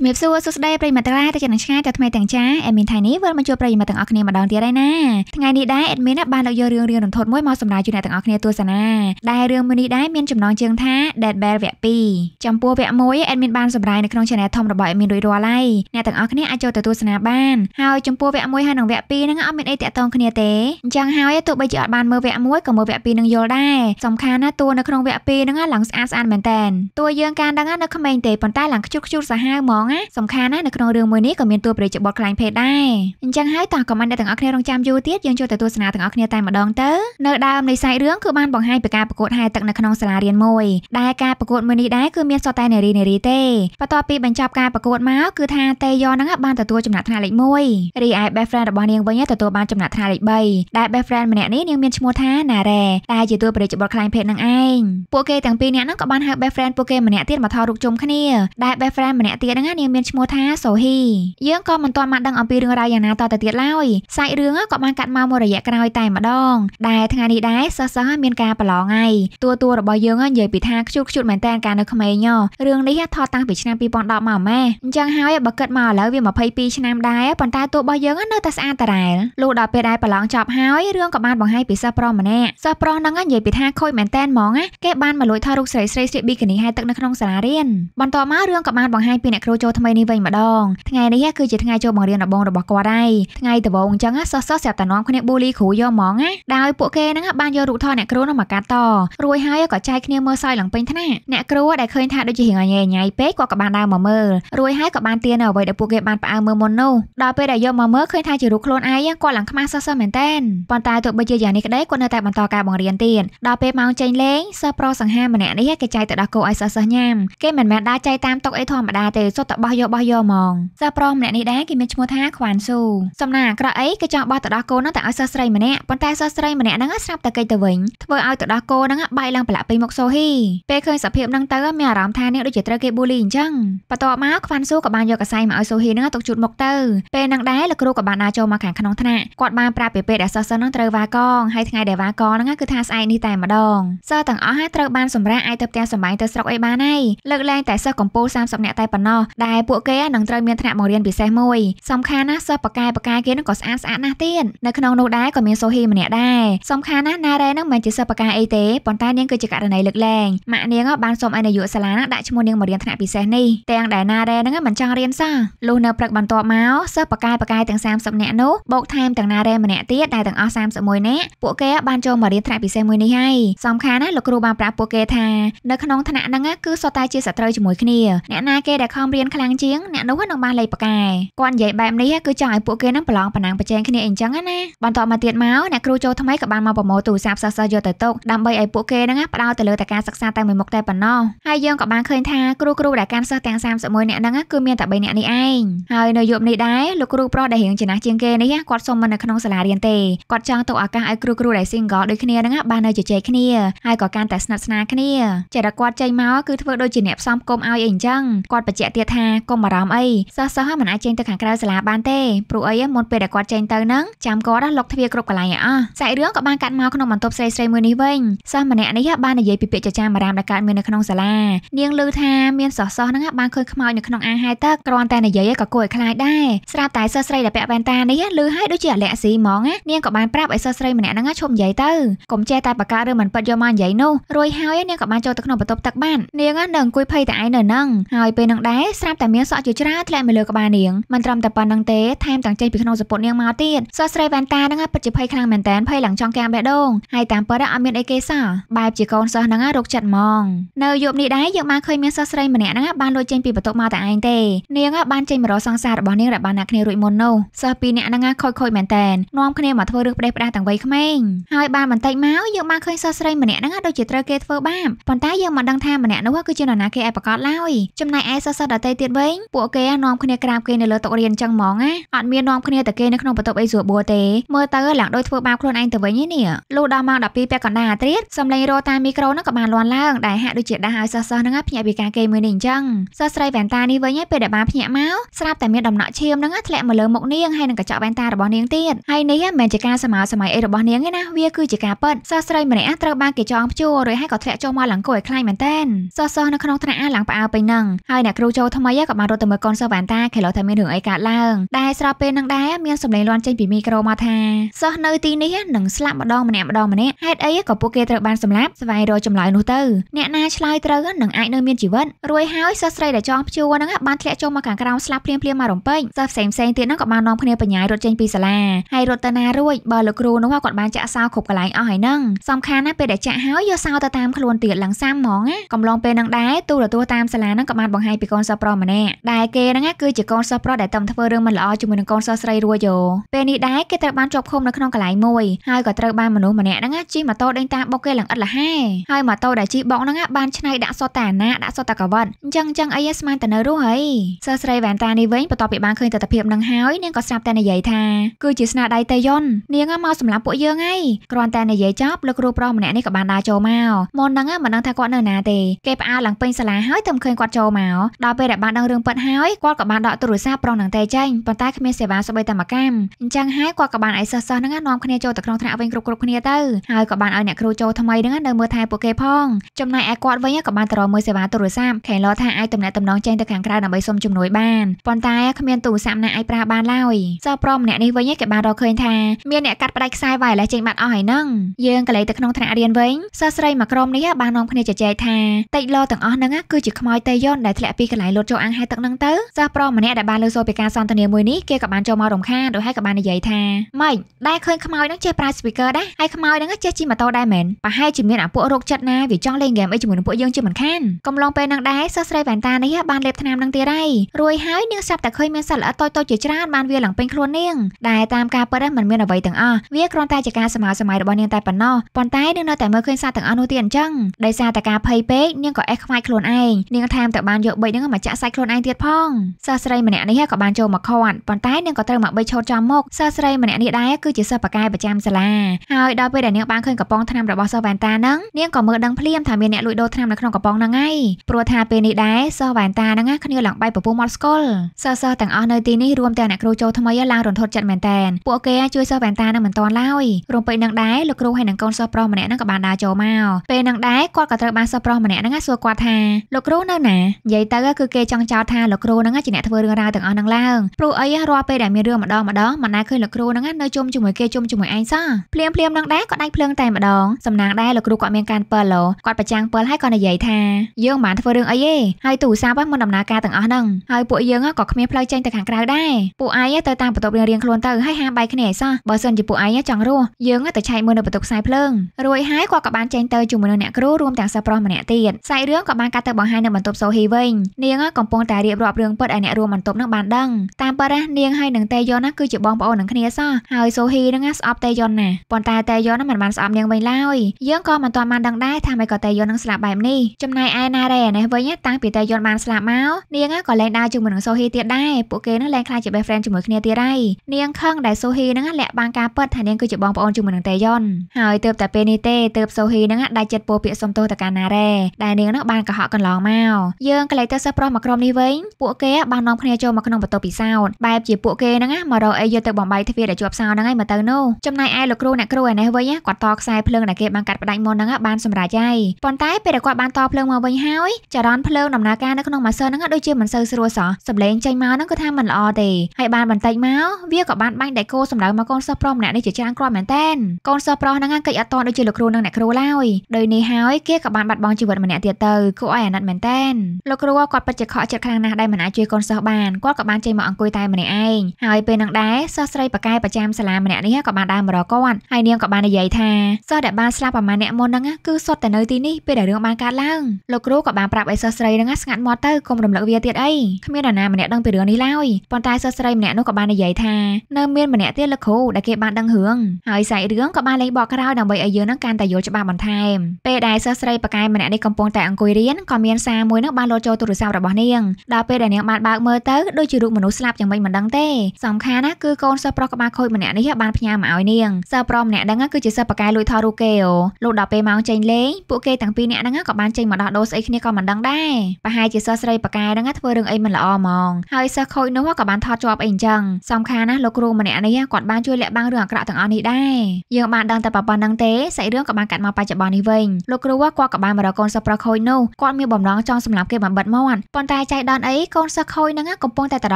ជំរាបសួរសួស្តីប្រិយមិត្តទាំងឡាយទៅចំណងឆ្ងាយទៅថ្មីទាំងចាអេមីនថៃនេះវិលមកជួបប្រិយមិត្តទាំងអស់គ្នាម្ដងទៀតហើយណាថ្ងៃនេះដែរអេមីនបានលើកយករឿងរឿងរន្ធត់មួយមកសម្ដែងជូនអ្នកទាំងអស់គ្នាទស្សនាដែលរឿងមួយនេះដែរមានចំណងជើងថា Dead Bell វគ្គ2ចំពោះវគ្គ1អេមីនបានសម្ដែងនៅក្នុង Channel ធំរបស់អេមីនរួចរាល់ហើយអ្នកទាំងអស់គ្នាអាចចូលទៅទស្សនាបានហើយចំពោះវគ្គ1ហើយនិងវគ្គ2ហ្នឹងអត់មានអីតាក់ទងគ្នាទេអញ្ចឹងហើយទោះបីជាអត់បានមើលវគ្គ1ក៏មើលវគ្គ2នឹងយល់ដែរសំខាន់ណាតួនៅក្នុងវគ្គ2ហ្នឹងឡើងស្អាតស្អាតមែនតើតួយើងការដឹងនៅក្មេងទេប៉ុន្តែឡើងខ្ជុលខ្ជុលសាហាវហ្មងណាសំខាន់ណាស់នៅក្នុងរឿងមួយនេះក៏មានតួប្រេជាបុតខ្លាញ់ភេទដែរអញ្ចឹងហើយតោះកុំឲ្យអ្នកទាំងអស់គ្នារងចាំយូរទៀតយើងចូលទៅទស្សនាទាំងអស់គ្នាតែម្ដងទៅនៅដើមនៃសាច់រឿងគឺបានបង្ហាញពីការប្រកួតហែលទឹកនៅក្នុងសាលារៀនមួយដែលការប្រកួតមួយនេះដែរគឺមានសតតែនារីនារីទេបន្ទាប់ពីបញ្ចប់ការប្រកួតមកគឺថាតេយ៉ហ្នឹងបានទទួលចំណាត់ថ្នាក់លេខ1រីឯ best friend របស់នាងវិញទទួលបានចំណាត់ថ្នាក់លេខ3ដែល best friend ម្នាក់នេះនាងមានឈ្មោះថាណារ៉េដែលជាតួប្រេជាបុតខ្លាញ់ភេទនឹងឯងពួកគេទាំងពីរនាក់ហ្នឹងក៏បានហៅ best friend ពួកគេម្នាក់ទៀតមកថតរូបជុំគ្នាដែល best friend ម្នាក់ទៀតហ្នឹងនាងមានឈ្មោះថាសូហ៊ីយើងក៏មិនទាន់បានដឹងអំពីរឿងរ៉ាវយ៉ាងណាតទៅទៀតឡើយសាច់រឿងក៏បានកាត់មកមួយរយៈក្រោយតែម្ដងដែលថ្ងៃនេះដែរសិស្សសិស្សមានការប្រឡងហើយតួតួរបស់យើងនិយាយពីថាខ្ជូតខ្ជូតមែនតើការនៅក្មេងញរឿងនេះថតតាំងពីឆ្នាំ2010មកម៉ែអញ្ចឹងហើយបើគិតមកឥឡូវវា22ឆ្នាំដែរប៉ុន្តែតួរបស់យើងនៅតែស្អាតតារ៉ែលលុះដល់ពេលដែលប្រឡងចប់ហើយរឿងក៏បានបង្ហាញពីសិស្សប្រុសម្នាក់សិស្សប្រុសហ្នឹងនិយាយពីថាខូចមែនតើហ្មងគេបានមកលួចថតរូបស្រីស្រីស្រីប៊ីកានីហែទឹកនៅក្នុងសាលារៀនបន្ទាប់មករឿងក៏បានបង្ហាញពីអ្នកគ្រូចូលថ្មីនេះវិញម្ដងថ្ងៃនេះគឺជាថ្ងៃចូលបង្រៀនដំបូងរបស់គាត់ហើយថ្ងៃដំបូងអញ្ចឹងសិស្សសិស្សស្រាប់តែនាំគ្នាប៊ូលីគ្រូយកហ្មងណាដោយពួកគេហ្នឹងបានយករូបថតអ្នកគ្រូនោះមកកាត់តរួចហើយក៏ចែកគ្នាមើលសើចឡើងពេញថ្នាក់អ្នកគ្រូដែលឃើញថាដូចជារៀងញ៉ៃញ៉ៃពេកគាត់ក៏បានដើរមកមើលរួចហើយក៏បានទានអ្វីដែលពួកគេបានផ្អើមើលមុននោះដល់ពេលដែលយកមកមើលឃើញថាជារូបខ្លួនឯងគាត់ឡើងខ្មាស់សិស្សសិស្សមែនតើប៉ុន្តែទោះបីជាយ៉ាងនេះក្តីគាត់នៅតែបន្តការបង្រៀនទៀតដល់ពេលម៉ោងចេញលេងសិស្សប្រុសសង្ហាម្នាក់នេះគេចែកទៅដល់គោឲ្យសិស្សសិស្សញ៉ាំគេមិនមែនដើរចែកតាមតុអីធម្មតាទេសុទ្ធតែបោះយកបោះយកហ្មងសិស្សប្រុសម្នាក់នេះដែរគេមានឈ្មោះថាខ្វានស៊ូសំណាអាក្រក់អីគេចង់បោះទៅដោះកូនហ្នឹងតែឲ្យសិស្សស្រីម្នាក់ប៉ុន្តែសិស្សស្រីម្នាក់ហ្នឹងស្រាប់តែគេទៅវិញធ្វើឲ្យទៅដោះកូនហ្នឹងបែកឡើងប្រឡាក់ពេញមុខសូហ៊ីពេលឃើញសភាពហ្នឹងទៅមានអារម្មណ៍ថាអ្នកដូចជាត្រូវគេប៊ូលីអញ្ចឹងបន្ទាប់មកខ្វាន់ស៊ូក៏បានយកកសែងមកឲ្យសូហ៊ីហ្នឹងទុកជូតមុខទៅពេលហ្នឹងដែរលោកគ្រូក៏បានដើរចូលមកខាងក្នុងថ្នាក់គាត់បានប្រាប់ពីពេលដែលសិស្សសិស្សហ្នឹងត្រូវវ៉ាកងហើយថ្ងៃដែលវ៉ាកងហ្នឹងគឺថាស្អែកនេះតែម្ដងសិស្សទាំងអស់ត្រូវបានសម្រាប់អាចទៅផ្ទះសម្បែងទៅស្រុកអីបានហើយលើកលែងតែសិស្សកំពូល30នាក់តែប៉ុណ្ណោះដែលពួកគេនឹងត្រូវមានថ្នាក់បង្រៀនពិសេសមួយ សំខាន់ណាស់សិស្សប៉ាកែប៉ាកែគេនឹងក៏ស្អាតស្អាតណាស់ទៀតនៅក្នុងនោះដែរក៏មានសូហ៊ីម្នាក់ដែរសំខាន់ណាស់ណារ៉េនឹងមិនជាសិស្សប៉ាកែអីទេប៉ុន្តែនាងគឺជាករណីលើកលែងម៉ាក់នាងបានសូមឲ្យនាយកសាលានឹងដាក់ឈ្មោះនាងមករៀនថ្នាក់ពិសេសនេះទាំងដែលណារ៉េនឹងមិនចង់រៀនសោះលុះនៅព្រឹកបន្ទាប់មកសិស្សប៉ាកែប៉ាកែទាំង30នាក់នោះបូកថែមទាំងណារ៉េម្នាក់ទៀតដែលទាំងអស់31នាក់ពួកគេបានចូលមករៀនថ្នាក់ពិសេសមួយនេះហើយសំខាន់ណាស់លោកគ្រូបានប្រាប់ពួកគេថានៅក្នុងថ្នាក់ហ្នឹងគឺសុទ្ធតែជាសត្រូវជាមួយគ្នាអ្នកណាគេដែលខំរៀននខ្លាំងជាងអ្នកនោះនឹងបានលេខផ្កាយគាត់និយាយបែបនេះគឺចង់ឲ្យពួកគេនឹងប្រឡងប្រណាំងប្រជែងគ្នាអីចឹងណាបន្តមកទៀតមកអ្នកគ្រូចូលថ្មីក៏បានមកប្រមូលទូរស័ព្ទសិស្សសិស្សយកទៅទុកដើម្បីឲ្យពួកគេនឹងផ្ដោតទៅលើតែការសិក្សាតែមួយមុខតែប៉ុណ្ណោះហើយយើងក៏បានឃើញថាគ្រូគ្រូដែលកាន់សិស្សទាំង31នាក់ហ្នឹងគឺមានតែ3នាក់នេះឯងហើយនៅយប់នេះដែរលោកគ្រូប្រុសដែលរៀងចំណាស់ជាងគេនេះគាត់សុំមិននៅក្នុងសាលារៀនទេគាត់ចង់ទុកឱកាសឲ្យគ្រូគ្រូដែល single ដូចគ្នាហ្នឹងបាននៅជជែកគ្នាហើយក៏កាន់តែស្និទ្ធស្នាលគ្នាចរិតគាត់ចេញមកគឺធ្វើដូចជាអ្នកផ្សំគុំឲ្យអីអញ្ចឹងគាត់បញ្ជាក់ទៀតថាថាកុំបារម្ភអីសិស្សសិស្សមិនអាចចេញទៅខាង ក្រៅសាលាបានទេព្រោះអីមុនពេលដែលគាត់ចេញទៅហ្នឹងចាំគាត់ឡុកទ្វារគ្រប់កន្លែងឲ្យអស់សាច់រឿងក៏បានកាត់មកក្នុងបន្ទប់ស្រីស្រីមួយនេះវិញសិស្សម្នាក់នេះបាននិយាយពីពាក្យចចាមអារាមដែលកើតមាននៅក្នុងសាលានាងឮថាមានសិស្សសិស្សហ្នឹងបានឃើញខ្មោចនៅក្នុងអាងហែទឹកគ្រាន់តែនិយាយក៏គួរឲ្យខ្លាចដែរស្រាប់តែសិស្សស្រីដែលពាក់វ៉ែនតានេះឮហើយដូចជាអាលែកស៊ីហ្មងនាងក៏បានប្រាប់ឲ្យសិស្សស្រីម្នាក់ហ្នឹងឈប់និយាយទៅកុំចេះតែបកកើតរឿងមិនពិតយកមកនិយាយនោះរួចហើយនាងក៏បានចូលទៅក្នុងបន្ទប់ទឹកបាននាងនឹងអង្គុយភ័យតែឯងនៅហ្នឹងហើយពេលនឹងដែរស្ស្រាប់តែមានសក់ជាច្រើនធ្លាក់មកលើក្បាលនាងមិនត្រឹមតែប៉ុណ្្នឹងទេថែមទាំងចេញពីក្នុងសពតនាងមកទៀតសក់ស្រីវ៉ែនតាហ្នឹងពិតជាភ័យខ្លាំងមែនតើភ័យឡើងចង់កាមបេះដូងហើយតាមពិតអត់មានអីគេសោះបែបជាកូនសិស្សហ្នឹងរកចិត្តហ្មងនៅយប់នេះដែរយើងបានឃើញមានសិស្សស្រីម្នាក់ហ្នឹងបានលួចចេញពីបន្ទប់មកតែឯងទេនាងបានចេញមករកសង្សាររបស់នាងដែលបានណាក់គ្នារួចមុននោះសិស្សពីរនាក់ហ្នឹងខូចខូចមែនតើនាំគ្នាមកធ្វើរឿងផ្ដេសផ្ដាសទាំងវ័យក្មេងហើយបានបន្តិចមកយើងបានឃើញសិស្សស្រីម្នាក់ហ្នឹងដូចជាត្រូវគេធ្វើបាបប៉ុន្តែយើងមិនដឹងថាម្នាក់នោះគឺជានរណាគេឯប្រកាសឡើយចំណែកឯសិស្សសិស្សដទៃទៀតវិញពួកគេនាំគ្នាក្រាបគេនៅលើតុរៀនចឹងហ្មងណាអត់មាននាំគ្នាទៅគេនៅក្នុងបន្ទប់អីស្រួលបួរទេមើលទៅឡើងដូចធ្វើបាបខ្លួនឯងទៅវិញនេះលុះដល់ម៉ោង12ពាក់កណ្ដាលអាត្រៀតសំឡេងរោតាមមីក្រូហ្នឹងក៏បានលាន់ឡើងដែលហាក់ដូចជាដាស់ឲ្យសិស្សសិស្សហ្នឹងភ្ញាក់ពីការគេមួយនេះអញ្ចឹងសិស្សស្រីវ៉ែនតានេះវិញពេលដែលបានភ្ញាក់មកស្រាប់តែមានដំណក់ឈាមហ្នឹងធ្លាក់មកលើមុខនាងហើយនឹងកញ្ចក់វ៉ែនតារបស់នាងទៀតហើយនេះមិនមែនជាការសម័យសម័យអីរបស់នាងទេណាវាគឺជាការពិតសិស្សស្រីម្នាក់ត្រូវបានគេចងព្យួររួចហើយក៏ធ្លាក់ចុះមកឡើងគួរឲ្យខ្លាចមែនតើសិស្សសិស្សនៅក្នុងថ្នាក់អាឡើងផ្អើពេញហ្នឹងហើយអ្នកគ្រូចូលថ្មីម៉ៃក៏បានរត់ទៅមើលកូនសិស្សវ៉ាន់តាគេលោថាមានរឿងអីកើតឡើងដែលស្របពេលនឹងដែរមានសម្លេងលាន់ចេញពីមីក្រូមកថាសិស្សនៅទីនេះនឹងស្លាប់ម្ដងម្នាក់ម្ដងម្នាក់ហេតុអីក៏ពួកគេត្រូវបានសម្លាប់ស្វែងរកចម្លើយនោះទៅ អ្នកណាឆ្លើយត្រូវនឹងអាចនៅមានជីវិតរួយហើយសិស្សស្រីដែលចងព្យួរហ្នឹងបានធ្លាក់ចូលមកខាងក្រោមស្លាប់ភ្លាមភ្លាមមករំពេចសិស្សផ្សេងផ្សេងទៀតហ្នឹងក៏បាននាំគ្នាបញ្ញាយរត់ចេញពីសាលាហើយរត់ទៅណារួចបើលោកគ្រូនោះគាត់បានចាក់សោគ្រប់កន្លែងអស់ហើយហ្នឹងសំខាន់ណាពេលដែលចាក់ហើយយកសោទៅតាមខ្លួនទៀតឡើងសាមហ្មងណាកំឡុងពេលហ្នឹងដែរទូរទស្សន៍តាមសាលាហ្នឹងក៏បានបង្ហាញពីកូនសិស្សប្រុសប្រុសម្នាក់ដែលគេហ្នឹងគឺជាកូនសិស្សប្រុសដែលតំធ្វើរឿងមិនល្អជាមួយនឹងកូនសិស្សស្រីរួចយោពេលនេះដែរគេត្រូវបានជាប់ឃុំនៅក្នុងកន្លែងមួយហើយក៏ត្រូវបានមនុស្សម្នាក់ហ្នឹងជិះម៉ូតូដេញតាមបុកគេឡើងឥតលះហែហើយម៉ូតូដែលជិះបុកហ្នឹងបានឆ្នៃដាក់សតតាណាដាក់សតតាកវិតអញ្ចឹងអញ្ចឹងអីស្មានតែនៅរស់ហីសិស្សស្រីវ៉ែនតានេះវិញបន្ទាប់ពីបានឃើញទស្សនភាពហ្នឹងហើយនាងក៏ស្រាប់តែនិយាយថាគឺជាស្នាដៃតេយុននាងមកសម្រាប់ពួកយើងហើយគ្រាន់តែនិយាយចប់លោកគ្រូប្រុសម្នាក់នេះក៏បានដើរចូលមកមុនហ្នឹងមិនដឹងថាគាត់នៅណាទេគេផ្អាកឡើងពេញសាលាហើយតែមិនឃើញគាត់ចូលមកដល់ពេលដែលបានដឹងរឿងពិតហើយគាត់ក៏បានដកទូរស័ព្ទប្រុសនឹងតែចេញប៉ុន្តែគ្មានសេវាស្បីតាមកម្មអញ្ចឹងហើយគាត់ក៏បានឲ្យសិស្សសិស្សហ្នឹងនាំគ្នាចូលទៅក្នុងថ្នាក់វិញគ្រប់គ្រប់គ្នាទៅហើយក៏បានឲ្យអ្នកគ្រូចូលថ្មីហ្នឹងនៅមើលថែពួកគេផងចំណែកឯគាត់វិញក៏បានទៅរមើលសេវាទូរស័ព្ទខេឡថាអាចតំណែងតំណងចេញទៅខាងក្រៅដើម្បីសុំជំនួយបានប៉ុន្តែគ្មានទូរស័ព្ទណាអាចប្រើបានឡើយសិស្សប្រុសម្នាក់នេះវិញគេបានរកឃើញថាមានអ្នកកាត់ផ្ដាច់ខ្សែ wireless ចេញបាត់អស់ហើយហ្នឹងយើងក៏លេចទៅក្នុងថ្នាក់រៀនវិញសិស្សស្រីមួយក្រុមនេះបាននាំគ្នាជជែកថាតិចលោទាំងអស់ហ្នឹងគឺជាខ្មោចតេយយនដែលធ្លាក់ពីកន្លែងលុតចូលអាងហែទឹកនឹងទៅសិស្សប្រុសម្នាក់ដែលបានលើសូរពីការសន្ទនាមួយនេះគេក៏បានចូលមករំខានដោយហើយក៏បាននិយាយថាម៉េចដែលឃើញខ្មោចនឹងចេះប្រើ speaker ដែរហើយខ្មោចនឹងចេះជិះម៉ូតូដែរមែនប្រហែលជាមានអាពួករោគចិត្តណាវាចង់លេងហ្គេមអីជាមួយនឹងពួកយើងជាមិនខានកំឡុងពេលនឹងដែរសិស្សស្រីវ៉ែនតានេះបានលេបថ្នាំនឹងទៀតហើយរួយហើយនាងសាប់តែឃើញមានសត្វល្អិតតូចៗជាច្រើនបានវាឡើងពេញខ្លួននាងដែលតាមការពិតមិនមានអ្វីទាំងអស់វាគ្រាន់តែជាការសម័យសម័យរបស់នាងតែប៉ុណ្ណោះប៉ុន្តែនាងនៅតែមើលឃើញសត្វទាំងអស់នោះទៀតអញ្ចឹងដោយសារតែការភ័យពេកនាងក៏អេះខ្វាយខ្លួនឯងនាងតាមតែបានយកប៊ិចនឹងមកចាក់សាច់ខ្លួនឯងទៀតផងសិស្សស្រីម្នាក់នេះក៏បានចូលមកខាត់ប៉ុន្តែនាងក៏ត្រូវមកបីឈោតចំមុខសិស្សស្រីម្នាក់នេះដែរគឺជាសិស្សបកាយប្រចាំសាលាហើយដល់ពេលដែលនាងបានឃើញកំប៉ុងថ្នាំរបស់សិស្សវ៉ែនតាហ្នឹងនាងក៏មើលដឹងភ្លាមថាមានអ្នកលួចដូរថ្នាំនៅក្នុងកំប៉ុងហ្នឹងហើយព្រោះថាពេលនេះដែរសិស្សវ៉ែនតាហ្នឹងគ្នាឡើងបៃពពុះមាត់ស្គល់សិស្សសិស្សទាំងអស់នៅទីនេះរួមទាំងអ្នកគ្រូចូលថ្មីឡើងរន្ធត់ចិត្តមែនតែនពួកគេជួយសិស្សវ៉ែនតាហ្នឹងមិនតាន់ឡើយរំពេចនឹងដែរលោកគ្រូហើយនឹងកូនសិស្សប្រុសម្នាក់ហ្នឹងក៏បានដើរចូលមកពេលហ្នឹងដែរគាត់ក៏ត្រូវបានសិស្សប្រុសម្នាក់ហ្នឹងសួរគាត់ថាលោកគ្រូនៅណានិយាយទៅគឺគេចង់ចោទថាលោកគ្រូហ្នឹងជាអ្នកធ្វើរឿងរ៉ាវទាំងអស់ហ្នឹងឡើងព្រោះអីរាល់ពេលដែលមានរឿងម្ដងម្ដងមិនដែលឃើញលោកគ្រូហ្នឹងនៅជុំជាមួយគេជុំជាមួយឯងសោះភ្លាមភ្លាមនឹងដែរក៏ដាច់ភ្លើងតែម្ដងសំណាងដែរលោកគ្រូគាត់មានការពិលគាត់ប្រចាំងពិលហើយគាត់និយាយថាយើងមិនបានធ្វើរឿងអីទេហើយទូរស័ព្ទមិនដំណើរការទាំងអស់ហ្នឹងហើយពួកយើងក៏គ្មានផ្លូវចេញទៅខាងក្រៅដែរពួកឯងទៅតាមបន្ទប់រៀងៗខ្លួនទៅហើយហាមបាយគ្នាឯសោះបើសិនជាពួកឯងចង់រស់យើងទៅឆែកមើលនៅបន្ទប់ខ្សែភ្លើងរួចហើយគាត់ក៏បានចេញទៅជាមួយនឹងអ្នកគ្រូរួមទាំងសិស្សប្រុសម្នាក់ទៀតសាច់រឿងក៏បានកាត់ទៅបង្ហាញនៅបន្ទប់សូហ៊ីវិញនាងកកំពុងតែរៀបរាប់រឿងពិតឲ្យអ្នករួមបន្ទប់នឹងបានដឹងតាមប៉ារ៉ានាងហើយនឹងតេយ៉នណាគឺជាបងប្អូននឹងគ្នាសោះហើយសូហ៊ីនឹងស្អប់តេយ៉នណាប៉ុន្តែតេយ៉នមិនបានស្អប់នាងវិញឡើយយើងក៏មិនទាន់បានដឹងដែរថាម៉េចក៏តេយ៉ននឹងស្លាប់បែបនេះចំណែកឯណារ៉េនេះវិញតាំងពីតេយ៉នបានស្លាប់មកនាងក៏លែងដើរជាមួយនឹងសូហ៊ីទៀតដែរពួកគេនឹងលែងខ្លាចជា best friend ជាមួយគ្នាទៀតហើយនាងខឹងដែលសូហ៊ីនឹងលាក់បាំងការពិតថានាងគឺជាបងប្អូនជាមួយនឹងតេយ៉នហើយទើបតែពេលនេះទេទើបសូហ៊ីនឹងដាច់ចិត្តពោពាក្យសុំទោសទៅកាណារ៉េដែលនាងនឹងបានកុហកកន្លងមកយើងក៏លែងទៅសើប្រុសមកក្រមនេះវិញពួកគេបាននាំគ្នាចូលមកក្នុងបន្ទប់ពិសោធន៍បែបជាពួកគេហ្នឹងមករកអីយកទៅបំបីទ្វារដែលជាប់សោហ្នឹងឯងមកទៅនោះចំណែកឯលោកគ្រូអ្នកគ្រូឯនេះវិញគាត់តខ្សែភ្លើងដែលគេបានកាត់ផ្ដាច់មុនហ្នឹងបានសម្រេចហើយប៉ុន្តែពេលដែលគាត់បានតភ្លើងមកវិញហើយចរន្តភ្លើងដំណើរការនៅក្នុងម៉ាស៊ីនហ្នឹងដូចជាមិនសូវស្រួលសោះសម្លេងចេញមកហ្នឹងក៏ថាមិនល្អទេហើយបានបន្តិចមកវាក៏បានបាញ់ដែកគោសម្ដៅមកកូនសិស្សប្រុសម្នាក់នេះជាច្រើនគ្រាប់មែនតែនកូនសិស្សប្រុសហ្នឹងគេចអត់តដូចជាលោកគ្រូនិងអ្នកគ្រូឡើយដោយនេះហើយគេក៏បានបាត់បង់ជីវិតម្នាក់ទៀតទៅគួរឲ្យអាណិតមែនតែនលោកគ្រូគាត់ពិតជាខខកចិត្តខ្លាំងណាស់ដែលមិនអាចជួយកូនសិស្សបានគាត់ក៏បានចេញមកអង្គុយតែម្នាក់ឯងហើយពេលនឹងដែរសិស្សស្រីប៉ាកែប្រចាំសាលាម្នាក់នេះក៏បានដើរមករកគាត់ហើយនាងក៏បាននិយាយថាសិស្សដែលបានស្លាប់ប្រមាណអ្នកមុនហ្នឹងគឺសុទ្ធតែនៅទីនេះពេលដែលរឿងបានកើតឡើងលោកគ្រូក៏បានប្រាប់ឲ្យសិស្សស្រីហ្នឹងស្ងាត់មាត់ទៅកុំរំលឹកវាទៀតអីគ្មាននរណាម្នាក់ដឹងពីរឿងនេះឡើយប៉ុន្តែសិស្សស្រីម្នាក់នោះក៏បាននិយាយថានៅមានម្នាក់ទៀតលោកគ្រូដែលគេបានដឹងរឿងហើយសាច់រឿងក៏បានលេងបកក្រោយដើម្បីឲ្យយើងហ្នឹងកាន់តែយល់ច្បាស់បន្ថែមពេលដែលសិស្សស្រីប៉ាកែម្នាក់នេះកំពុងតែអង្គុយរៀនក៏មានសារមួយនឹងបានលោតចូលទូរស័ព្ទរបស់នាងនាងដល់ពេលដែលនាងបានបើកមើលទៅដូចជារូបមនុស្សស្លាប់យ៉ាងម៉េចមិនដឹងទេសំខាន់ណាគឺកូនសិស្សប្រុសក្បាលខូចម្នាក់នេះបានផ្ញើមកឲ្យនាងសិស្សប្រុសម្នាក់ហ្នឹងគឺជាសិស្សប៉ាកែលួចថតរូបគេអូលោកដល់ពេលម៉ោងចេញលេងពួកគេទាំងពីរនាក់ហ្នឹងក៏បានចេញមកដោះដូរស្អីគ្នាក៏មិនដឹងដែរប្រហែលជាសិស្សស្រីប៉ាកែហ្នឹងធ្វើរឿងអីមិនល្អហ្មងហើយសិស្សខូចនោះក៏បានថតជាប់អីអញ្ចឹងសំខាន់ណាលោកគ្រូម្នាក់នេះគាត់បានជួយលាក់បាំងរឿងអាក្រក់ទាំងអស់នេះដែរយើងបានដឹងតែប៉ុណ្្នឹងទេសាច់រឿងក៏បានកាត់មកបច្ចុប្បន្ននេះវិញលោកគ្រូគាត់ក៏បានមករកកូនសិស្សប្រុសខូចនោះគាត់មានបំណងចង់សម្លាប់គេបំបិតមាត់ប៉ុន្តែចៃដនអីកូនសិស្សខូចហ្នឹងកំពុងតែតរ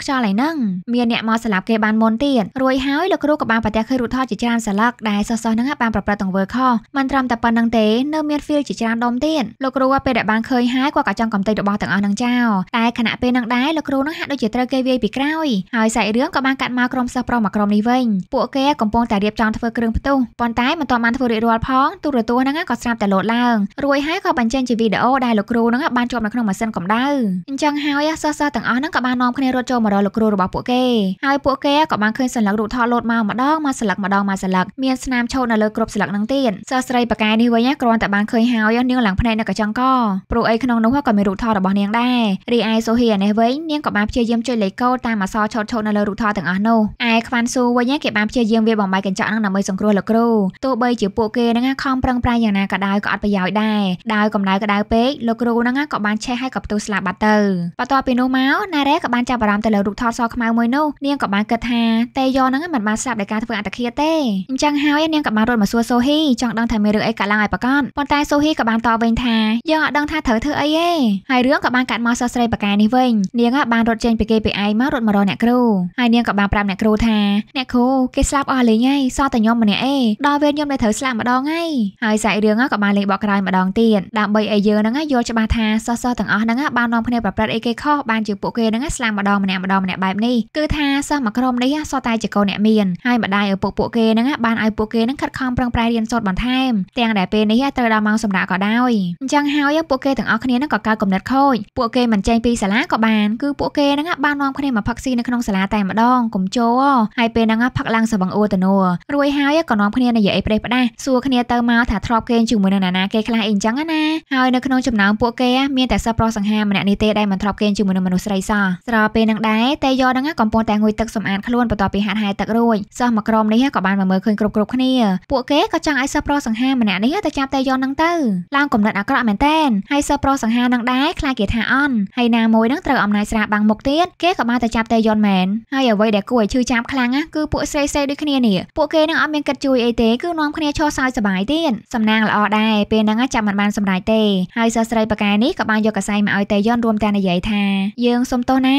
ខ្យល់ឯហ្នឹងមានអ្នកមកស្លាប់គេបានមុនទៀតរួចហើយលោកគ្រូក៏បានប្រទះឃើញរូបថតជាច្រើនសន្លឹកដែលសិស្សសិស្សហ្នឹងបានប្រព្រឹត្តទង្វើខុសមិនត្រឹមតែប៉ុណ្្នឹងទេនៅមាន feel ជាច្រើនដុំទៀតលោកគ្រូពេលដែលបានឃើញហើយគាត់ក៏ចង់កំទេចរបស់ទាំងអស់ហ្នឹងចោលតែខណៈពេលហ្នឹងដែរលោកគ្រូហ្នឹងហាក់ដូចជាត្រូវគេវាយពីក្រោយហើយសាច់រឿងក៏បាន កាត់មកក្រុមសិស្សប្រុសមកក្រុមនេះវិញពួកគេកំពុងតែរៀបចំធ្វើគ្រឿងផ្ទុះប៉ុន្តែមិនទាន់បានធ្វើរួចរាល់ផងទូរទស្សន៍ហ្នឹងក៏ស្រាប់តែលោតឡើងរួចហើយក៏បញ្ចេញជាវីដេអូដែលលោកគ្រូហ្នឹងបានជាប់នៅក្នុងម៉ាស៊ីនកម្ដៅអញ្ចឹងហើយសិស្សសិស្សទាំងអស់ហ្នឹងក៏បាននាំគ្នារត់ចូលមករកលោកគ្រូរបស់ពួកគេហើយពួកគេក៏បានឃើញសន្លឹករូបថតលោតមកម្ដងមកសន្លឹកម្ដងមកសន្លឹកមានស្នាមឆូតនៅលើគ្រប់សន្លឹកហ្នឹងទៀតសិស្សស្រីប៉ាកែនេះវិញគ្រាន់តែបានឃើញហើយនាងឡើងភ្នែកនៅកញ្ចង់កព្រោះអីក្នុងនោះក៏មានរូបថតរបស់នាងដែររីឯសូហ៊ីអានេះវិញនាងក៏បានព្យាយាមជួយលេខកូដតាមអក្សរឆូតឆូតនៅលើរូបថតទាំងអស់នោះឯខ្វាន់ស៊ូវិញគេបានព្យាយាមវាបំបាយកញ្ចក់ហ្នឹងដើម្បីសង្គ្រោះលោកគ្រូទោះបីជាពួកគេហ្នឹងខំប្រឹងប្រែងយ៉ាងណាក៏ដោយក៏អត់ប្រយោជន៍ដែរដោយកម្ដៅក្ដៅពេកលោកគ្រូហ្នឹងក៏បានឆេះហើយក៏ផ្ទុះស្លាប់បាត់ទៅទៅបន្ទាប់ពីនោះមកណារ៉េក៏បានចាប់អារម្មណ៍ទៅលើរូបថតសខ្មៅមួយនោះនាងក៏បានគិតថាតេយ៉នហ្នឹងមិនបានស្លាប់ដោយការធ្វើអត្តឃាតទេអញ្ចឹងហើយនាងក៏បានរត់មកសួរសូហ៊ីចង់ដឹងថាមានរឿងអីកើតឡើងឲ្យប្រកាសប៉ុន្តែសូហ៊ីក៏បានតបវិញថាយើងអត់ដឹងថាត្រូវធ្វើអីទេហើយរឿងក៏បានកាត់មកសិស្សស្រីប៉ាកែនេះវិញនាងបានរត់ចេញពីគេពីឯងមករត់មករកអ្នកគ្រូហើយនាងក៏បានប្រាប់អ្នកគ្រូថាអ្នកគ្រូគេស្លាប់អស់លេងហើយសល់តែខ្ញុំម្នាក់ឯងដល់វេនខ្ញុំនៅត្រូវស្លាប់ម្ដងហើយហើយសាច់រឿងក៏បានលេងបកក្រោយម្ដងទៀតដើម្បីឲ្យយើងហ្នឹងយល់ច្បាស់ថាសិស្សៗទាំងអស់ហ្នឹងបាននាំគ្នាប្រព្រឹត្តអីគេខុសបានជាពួកគេនឹងស្លាប់ម្ដងម្នាក់ម្ដងម្នាក់បែបនេះគឺថាសិស្សមួយក្រុមនេះសតតែជាកូនអ្នកមានហើយម្ដាយឪពុកពួកគេនឹងបានឲ្យពួកគេនឹងខិតខំប្រឹងប្រែងរៀនសូត្របន្ថែមទាំងដែលពេលនេះត្រូវដល់ម៉ោងសម្រាកក៏ដោយអញ្ចឹងហើយ ពួកគេទាំងអស់គ្នានឹងក៏កើតកំណត់ខូចពួកគេមិនចេញពីសាលាក៏បានគឺពួកគេនឹងបាននាំគ្នាមកផឹកស៊ីនៅក្នុងសាលាតែម្ដងកុំជោហើយពេលហ្នឹងផឹកឡើងសបងអួរតនួរួយហើយក៏នាំគ្នានិយាយអីប្រេះផ្ដាសសួរគ្នាទៅមកថាធ្លាប់គេជាមួយនឹងណានាគេខ្លះអីអញ្ចឹងណាហើយនៅក្នុងចំណោមពួកគេមានតែសិស្សប្រុសសង្ហាម្នាក់នេះទេដែលដែលមិនធ្លាប់គេងជាមួយនឹងមនុស្សស្រីសោះស្របពេលនឹងដែរតេយ៉នឹងកំពុងតែងុយទឹកសម្អាតខ្លួនបន្ទាប់ពីហាត់ហែលទឹករួចសិស្សមួយក្រុមនេះក៏បានមកមើលឃើញគ្រប់គ្រប់គ្នាពួកគេក៏ចង់ឲ្យសិស្សប្រុសសង្ហាម្នាក់នេះទៅចាប់តេយ៉នឹងទៅឡើងកំណត់អាក្រក់មែនតែនហើយសិស្សប្រុសសង្ហានឹងដែរខ្លាចគេថាអន់ហើយណាមួយនឹងត្រូវអំណាចស្រាបាំងមុខទៀតគេក៏បានទៅចាប់តេយ៉មែនហើយអ្វីដែលគួរឲ្យឈឺចាប់ខ្លាំងណាគឺពួកស្រីស្រីដូចគ្នានេះពួកគេនឹងអត់មានគិតជួយអីទេគឺនាំគ្នាឈរសើចសប្បាយទៀតសំណាងល្អដែរពេលហ្នឹងចាប់មិនបានសម្រេចទេហើយសិស្សស្រីប៉ាកែនេះក៏បានយកកសែងមកឲ្យតេយ៉នរួមទាំងនិយាយថាយើងសុំទោសណា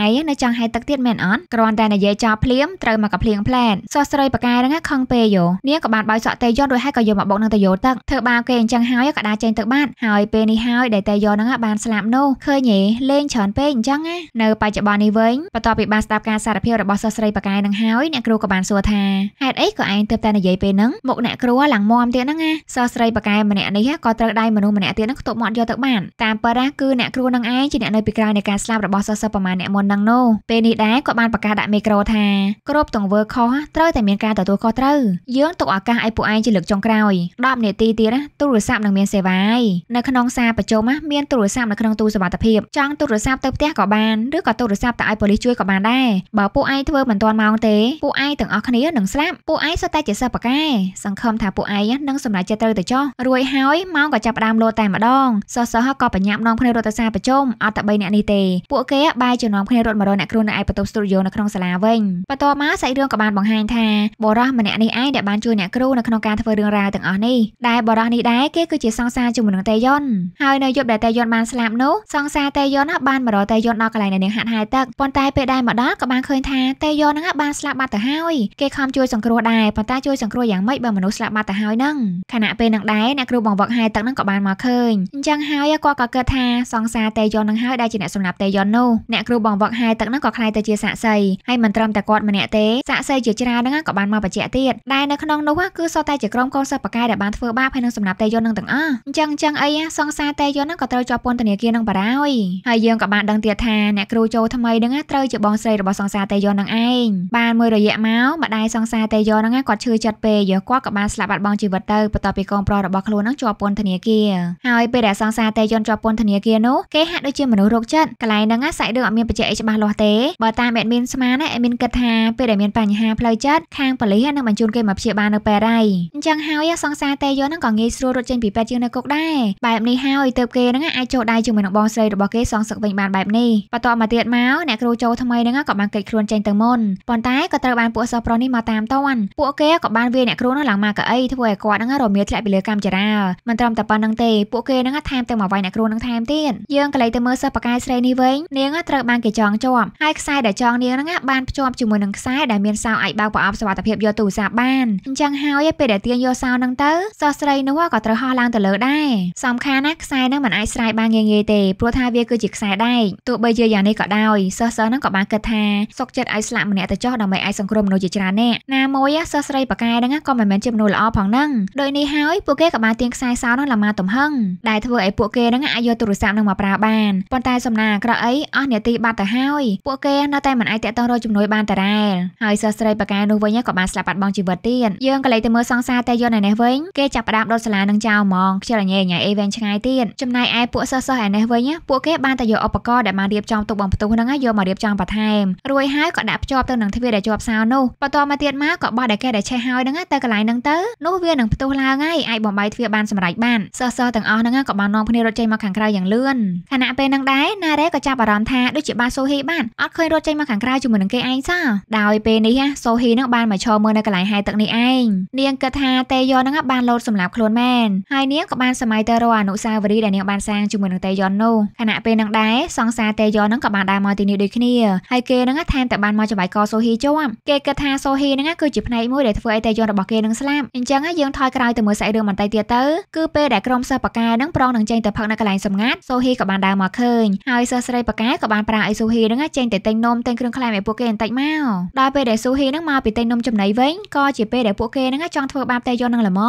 ឯងនៅចង់ហែកទឹកទៀតមែនអត់គ្រាន់តែនិយាយចោលភ្លាមត្រូវមកកភ្លៀងផ្លែតសោះស្រីប៉ាកែហ្នឹងខឹងពេកយោនាងក៏បានបោយសក់តេយត់រួចហើយក៏យកមកបុកនឹងតយោទឹកធ្វើបាបគេអញ្ចឹងហើយក៏ដាចេញទឹកបាត់ហើយពេលនេះហើយដែលតេយត់ហ្នឹងបានស្លាប់នោះឃើញទេលេងច្រើនពេកអញ្ចឹងណានៅបច្ចុប្បន្ននេះវិញបន្ទាប់ពីបានស្ដាប់ការសារភាពរបស់សោះស្រីប៉ាកែហ្នឹងហើយអ្នកគ្រូក៏បានសួរថាហេតុអីក៏ឯងទៅតែនិយាយពេលហ្នឹងមុខអ្នកគ្រូឡើងមមទៀតហ្នឹងណាសោះស្រីប៉ាកែម្នាក់នេះក៏ត្រូវដៃមនុស្សម្នាក់ទៀតហ្នឹងខ្ទប់មាត់យកទឹកបានតាមប៉ារ៉ាគឺអ្នកគ្រូនឹងឯងជាអ្នកនៅពីក្រោយនៃការស្លាប់របស់សិស្សសិស្សប្រមាណអ្នកមុននឹងនោះពេលនេះដែរគាត់បានប្រកាសដាក់មេក្រូថាគ្រប់ទង្វើខុសត្រូវតែមាន ការទទួលខុសត្រូវយើងទុកឱកាសឲ្យពួកឯងជាលើកចុងក្រោយ10នាទីទៀតណាទូរស័ព្ទនឹងមានសេវាឯនៅក្នុងសារប្រជុំមានទូរស័ព្ទនៅក្នុងទូសុវត្ថិភាពចង់ទូរស័ព្ទទៅផ្ទះក៏បានឬក៏ទូរស័ព្ទទៅឲ្យប៉ូលីសជួយក៏បានដែរបើពួកឯងធ្វើមិនទាន់ម៉ោងទេពួកឯងទាំងអស់គ្នានឹងស្លាប់ពួកឯងសុទ្ធតែជាសិស្សបកែសង្ឃឹមថាពួកឯងនឹងសម្រេចចិត្តត្រូវទៅចោះរួចហើយម៉ោងក៏ចាប់ផ្ដើមលោតតែម្ដងសិស្សសិស្សក៏បញ្ញាប់នងភ្នែករត់ទៅសារប្រជុំអស់តែ3នាក់នេះទេពួកគេបែរជំនុំគ្នារត់មករកអ្នកគ្រូនៅឯបន្ទប់ស្ទូឌីយោនៅក្នុងសាលាវិញបន្ទាប់មកសាច់រឿងក៏បានបង្ហាញថាបរិះម្នាក់នេះឯងដែលបានជួយអ្នកគ្រូនៅក្នុងការធ្វើរឿងរ៉ាវទាំងអស់នេះដែលបរិះនេះដែរគេគឺជាសង្សារជាមួយនឹងតេយុនហើយនៅយប់ដែលតេយុនបានស្លាប់នោះសង្សារតេយុនបានមករកតេយុនដល់កន្លែងនៃនាងហាត់ហាយទឹកប៉ុន្តែពេលដែលមកដល់ក៏បានឃើញថាតេយុនហ្នឹងបានស្លាប់បាត់ទៅហើយគេខំជួយសង្គ្រោះដែរប៉ុន្តែជួយសង្គ្រោះយ៉ាងម៉េចបើមនុស្សស្លាប់បាត់ទៅហើយហ្នឹងខណៈពេលនឹងដែរអ្នកគ្រូបង្វឹកហាយទឹកហ្នឹងក៏បានមកឃើញអញ្ចឹងហើយគាត់ក៏គិតថាសង្សារតេយុនននឹងហើយដែលជាអ្នកសម្លាប់តេយ៉ុននោះអ្នកគ្រូបងវឹកហាយទឹកនឹងក៏ខ្លាយទៅជាសាក់សីហើយមិនត្រឹមតែគាត់ម្នាក់ទេសាក់សីជាច្រើនហ្នឹងក៏បានមកបញ្ជាក់ទៀតដែលនៅក្នុងនោះគឺសុទ្ធតែជាក្រុមកូនសិស្សបកាយដែលបានធ្វើបាបហើយនឹងសម្លាប់តេយ៉ុននឹងទាំងអស់អញ្ចឹងអញ្ចឹងអីសង្សារតេយ៉ុននឹងក៏ត្រូវជាប់ពន្ធនាគារនឹងបារោយហើយយើងក៏បានដឹងទៀតថាអ្នកគ្រូចូលថ្មីហ្នឹងត្រូវជាបងស្រីរបស់សង្សារតេយ៉ុននឹងឯងបានមួយរយៈមកម្ដាយសង្សារតេយ៉ុនហ្នឹងគាត់ឈឺចិត្តពេកគាត់ក៏បានស្លាប់បាត់បង់ជីវិតទៅបន្ទាប់ពីកូនប្រុសរបស់ខ្លួននឹងជាប់ពន្ធនាគារហើយពេលដែលសង្សារតេយ៉ុនជាប់ពន្ធនាគារនោះគេហាក់ដូចជាមនុស្សរោគចិត្តកន្លែងហ្នឹងសាច់រឿងអត់មានបញ្ជាក់អីច្បាស់លាស់ទេបើតាមអេដមីនស្មានអេដមីនគិតថាពេលដែលមានបញ្ហាផ្លូវចិត្តខាងប៉ូលីសនឹងបញ្ជូនគេមកព្យាបាលនៅប៉េរ៉ៃអញ្ចឹងហើយសង្សារតេយហ្នឹងក៏ងាយស្រួលរត់ចេញពីពេទ្យជាងនៅគុកដែរបែបនេះហើយ ទៅគេហ្នឹងអាចចូលដៃជាមួយនឹងបងស្រីរបស់គេសងសឹកវិញបានបែបនេះបន្ទាប់មកទៀតមកអ្នកគ្រូចូលថ្មីហ្នឹងក៏បានកិច្ចខ្លួនចេញទៅមុនប៉ុន្តែក៏ត្រូវបានពួកសិស្សប្រុសនេះមកតាមតាន់ពួកគេក៏បានវាយអ្នកគ្រូនោះឡើងមកកៅអីធ្វើឲ្យគាត់ហ្នឹងរមៀលធ្លាក់ពីលើកម្មចរាមិនត្រឹមតែប៉ុណ្្នឹងទេពួកគេហ្នឹងថែមទាំងមកវាយអ្នកគ្រូហ្នឹងថែមទៀតយើងក៏លេចទៅទៅមើលសិស្សបកាយស្រីនេះវិញនាង ត្រូវបានគេចងជាប់ហើយខ្សែដែលចងនាងហ្នឹងបានភ្ជាប់ជាមួយនឹងខ្សែដែលមានសោអាចបើកប្រអប់សុវត្ថិភាពយកទូរស័ព្ទបានអញ្ចឹងហើយពេលដែលទាញយកសោហ្នឹងទៅសិស្សស្រីនោះក៏ត្រូវហោះឡើងទៅលើដែរសំខាន់ណាស់ខ្សែហ្នឹងមិនអាចស្រាយបានងាយងាយទេព្រោះថាវាគឺជាខ្សែដែកទោះបីជាយ៉ាងនេះក៏ដោយសិស្សសិស្សហ្នឹងក៏បានគិតថាសុកចិត្តឲ្យស្លាក់ម្នាក់ទៅចោះដើម្បីអាចសង្គ្រោះមនុស្សជាច្រើនអ្នកណាមួយសិស្សស្រីបកាយហ្នឹងក៏មិនមែនជាមនុស្សល្អផងហ្នឹងដោយនេះហើយពួកគេក៏បានទាញខ្សែសោហ្នឹងលាមាទំហឹងដែលធ្វើឲ្យពួកគេហ្នឹងអាចយកទូរស័ព្ទហ្នឹងមកប្រើបានបានប៉ុន្តែសំណាក្រអីអស់នាទីបាត់ទៅហើយពួកគេនៅតែមិនអាចតកតងរកជំនួយបានតារ៉ែលហើយសិស្សស្រីប៉ាកែនោះវិញក៏បានស្លាប់បាត់បង់ជីវិតទៀតយើងក៏លេចទៅមើលសង្សារតែយន់ឯនេះវិញគេចាប់ផ្ដើមដុតសាលានឹងចោលហ្មងខ្ជិលអញញ៉ៃអេវែងឆ្ងាយទៀតចំណាយឯពួកសិស្សសិស្សឯនេះវិញពួកគេបានតែយកឧបករណ៍ដែលបានរៀបចំទុកបំផ្ទុះហ្នឹងយកមករៀបចំបន្ថែមរួចហើយក៏ដាក់ភ្ជាប់ទៅនឹងទ្វារដែលជាប់សោនោះបន្ទាប់មកទៀតមកក៏បោះដែលគេដែលឆេះហើយហ្នឹងទៅកន្លែងហ្នឹងទៅនោះវានឹងផ្ទុះឡើងហើយអាចបំបីទ្វារបានសម្រេចបានសិស្សសិស្សទាំងអស់ហ្នឹងក៏បាននាំគ្នារត់ចេញមកខាងក្រៅយ៉ាងលឿនខណៈពេលហ្នឹងដែរណារ៉េក៏ចាប់អារម្មណ៍ថាដូចជាបានសូហ៊ីបានអត់ឃើញរត់ចេញមកខាងក្រៅជាមួយនឹងគេឯងសោះដោយពេលនេះសូហ៊ីនឹងបានមកឈរមើលនៅកន្លែងហែទឹកនេះឯងនាងគិតថាតេយ៉នហ្នឹងបានលោតសម្លាប់ខ្លួនមែនហើយនាងក៏បានសម័យទៅរកអនុសាវរីយ៍ដែលនាងបានសាងជាមួយនឹងតេយ៉ននោះខណៈពេលហ្នឹងដែរសង្សារតេយ៉នហ្នឹងក៏បានដើរមកទីនេះដូចគ្នាហើយគេហ្នឹងថែមតែបានមកចបាយកសូហ៊ីជាប់គេគិតថាសូហ៊ីហ្នឹងគឺជាផ្នែកមួយដែលធ្វើឲ្យតេយ៉នរបស់គេនឹងស្លាប់អញ្ចឹងយើងថយក្រោយទៅមើលសាច់រឿងបន្តិចទៀតទៅគឺពេលដែលក្រុមសិស្សបកាហ្នឹងប្រងនឹងចេញទៅផឹកនៅកន្លែងសម្ងាត់សូហ៊ីក៏បានដើរមកមកឃើញហើយសិស្សស្រីប៉ាកែក៏បានប្រាឲ្យស៊ូហ៊ីនឹងចេញទៅទិញនំទិញគ្រឿងក្លែមឲ្យពួកគេបន្តិចមកដល់ពេលដែលស៊ូហ៊ីនឹងមកពីទិញនំចំណីវិញក៏ជាពេលដែលពួកគេនឹងចង់ធ្វើបាបតែយន់នឹងល្មម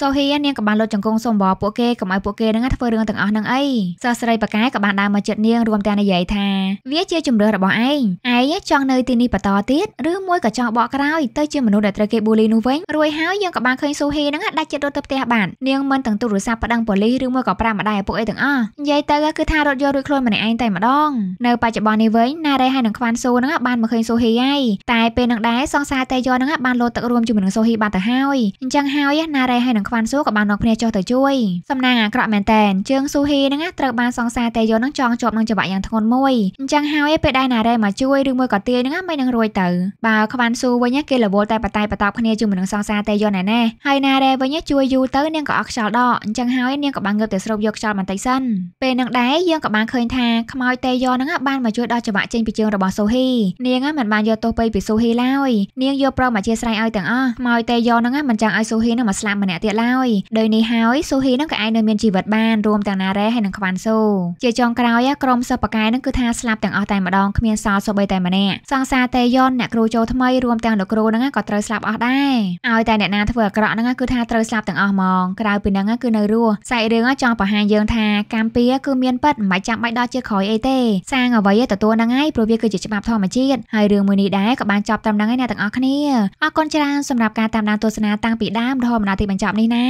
ស៊ូហ៊ីនាងក៏បានលុតជង្គង់សូមបងពួកគេកុំឲ្យពួកគេនឹងធ្វើរឿងទាំងអស់នឹងអីសិស្សស្រីប៉ាកែក៏បានដើរមកជិតនាងរួមទាំងនិយាយថាវាជាជំរឿសរបស់ឯងឯងចង់នៅទីនេះបន្តទៀតឬមួយក៏ចង់បកក្រោយទៅជាមនុស្សដែលត្រូវគេប៊ូលីនោះវិញរួចហើយយើងក៏បានឃើញស៊ូហ៊ីនឹងដាច់ចិត្តរត់ទៅផ្ទះបាននាងមិនទាំងទូរស័ព្ទប្តឹងប៉ូលីសឬមួយក៏ប្រាំម្ដាយឪពុកអីទាំងអស់និយាយទៅគឺថារត់យករួចខ្លួនម្នាក់ឯងតែម្ដងនៅបច្ចុប្បន្ននេះវិញណារ៉េហើយនឹងខ្វានស៊ូហ្នឹងបានមកឃើញសូហ៊ីហើយតែពេលនឹងដែរសង្សារតេយ៉នហ្នឹងបានលោតទឹករួមជាមួយនឹងសូហ៊ីបាត់ទៅហើយអញ្ចឹងហើយណារ៉េហើយនឹងខ្វានស៊ូក៏បានមកគ្នាចុះទៅជួយសំណាងអាក្រក់មែនតែនជើងស៊ូហ៊ីហ្នឹងត្រូវបានសង្សារតេយ៉នហ្នឹងចងជាប់នឹងច្បាក់យ៉ាងធ្ងន់មួយអញ្ចឹងហើយ ពេលដែរណារ៉េមកជួយឬមួយក៏ទាយហ្នឹងមិននឹងរួចទៅបើខ្វានស៊ូវិញគេរវល់តែបតែបតបគ្នាជាមួយនឹងសង្សារតេយ៉នឯណេះហើយណារ៉េវិញជួយយូរទៅនាងក៏អស់ខ្យល់ដកអញ្ចឹងហើយនាងក៏បានងើបទៅស្រូបយកខ្យល់បន្តិចសិនពេលនឹងដែរយើងក៏បានឃើញថាខ្មោចតេយ៉នឹងបានមកជួយដោះចង្វាក់ចេញពីជើងរបស់សូហ៊ីនាងមិនបានយកទោសពេកពីសូហ៊ីឡើយនាងយកព្រមអធិស្ឋានឲ្យទាំងអស់ខ្មោចតេយ៉នឹងមិនចង់ឲ្យសូហ៊ីនឹងមកស្លាប់ម្នាក់ទៀតឡើយដោយនេះហើយសូហ៊ីនឹងក៏អាចនៅមានជីវិតបានរួមទាំងណារ៉េហើយនឹងខ្វាន់សូជាចុងក្រោយក្រុមសិស្សបកែនឹងគឺថាស្លាប់ទាំងអស់តែម្ដងគ្មានសល់សូម្បីតែម្នាក់សង្សារតេយ៉អ្នកគ្រូចូលថ្មីរួមទាំងលោកគ្រូនឹងក៏ត្រូវស្លាប់អស់ដែរឲ្យតែអ្នកណាធ្វើអាក្រក់នឹងគឺថាត្រូវស្លាប់ទាំងអស់ហ្មងក្រៅពីនឹងគឺនៅរស់សាច់រឿងចង់បង្ហាញយើងថាកម្មពៀគឺមានប៉ិតមិនមិនចាំបាច់ដល់ជាក្រោយអីទេសាងអ្វីឲ្យទទួលហ្នឹងហើយព្រោះវាគឺជាច្បាប់ធម្មជាតិហើយរឿងមួយនេះដែរក៏បានចប់ត្រឹមហ្នឹងហើយអ្នកទាំងអស់គ្នាអរគុណច្រើនសម្រាប់ការតាមដានទស្សនាតាំងពីដើមរហូតដល់ទីបញ្ចប់នេះណា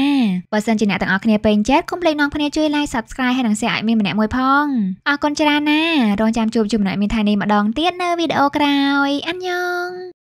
បើសិនជាអ្នកទាំងអស់គ្នាពេញចិត្តកុំភ្លេចនាំគ្នាជួយ like subscribe ហើយនិង share ឲ្យមានម្នាក់មួយផងអរគុណច្រើនណារងចាំជួបជាមួយអ្នកមានថៃនេះម្ដងទៀតនៅវីដេអូក្រោយអញ្ញង